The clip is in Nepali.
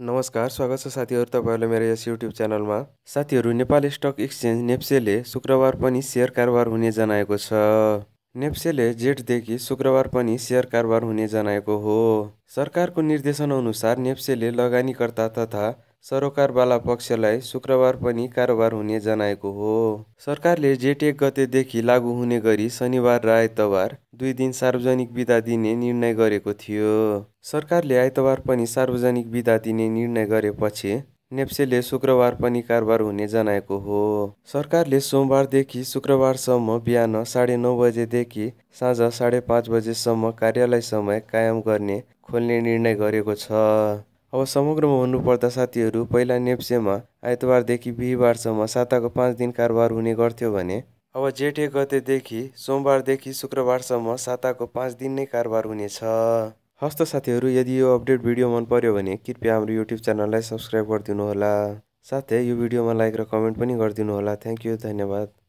नमस्कार स्वागत है साथी तपाईँहरूले मेरो यस युट्युब च्यानलमा साथीहरू नेपाल स्टक एक्सचेन्ज नेप्सेले शुक्रबार सेयर कारोबार होने जनाएको छ नेप्सेले शुक्रवार सेयर कारोबार होने जनाक हो सरकारको निर्देशन अनुसार नेप्से लगानीकर्ता तथा सरोकारवाला पक्षलाई शुक्रबार पनि कारोबार हुने जनाएको हो सरकारले जेठ एक गतेदेखि लागू हुने गरी शनिबार र आइतबार दुई दिन सार्वजनिक विदा दिने निर्णय गरेको थियो सरकारले आइतबार पनि सार्वजनिक विदा दिने निर्णय गरेपछि नेप्सेले शुक्रबार पनि कारोबार हुने जनाएको हो सरकारले सोमबारदेखि शुक्रबारसम्म बिहान साढे नौ बजेदेखि साँझ साढे पाँच बजेसम्म कार्यालय समय कायम गर्ने खोल्ने निर्णय गरेको छ अब समग्रमा भन्नुपर्दा साथीहरू पहिला नेप्सेमा आइतबारदेखि बिहिबारसम्म साताको पाँच दिन कारोबार हुने गर्थ्यो भने अब जेठ एक गतेदेखि सोमबारदेखि शुक्रबारसम्म साताको पाँच दिन नै कारोबार हुनेछ हस्त साथीहरू यदि यो अपडेट भिडियो मन पर्यो भने कृपया हाम्रो युट्युब च्यानललाई सब्सक्राइब गरिदिनुहोला साथै यो भिडियोमा लाइक र कमेन्ट पनि गरिदिनुहोला थ्याङ्क यू धन्यवाद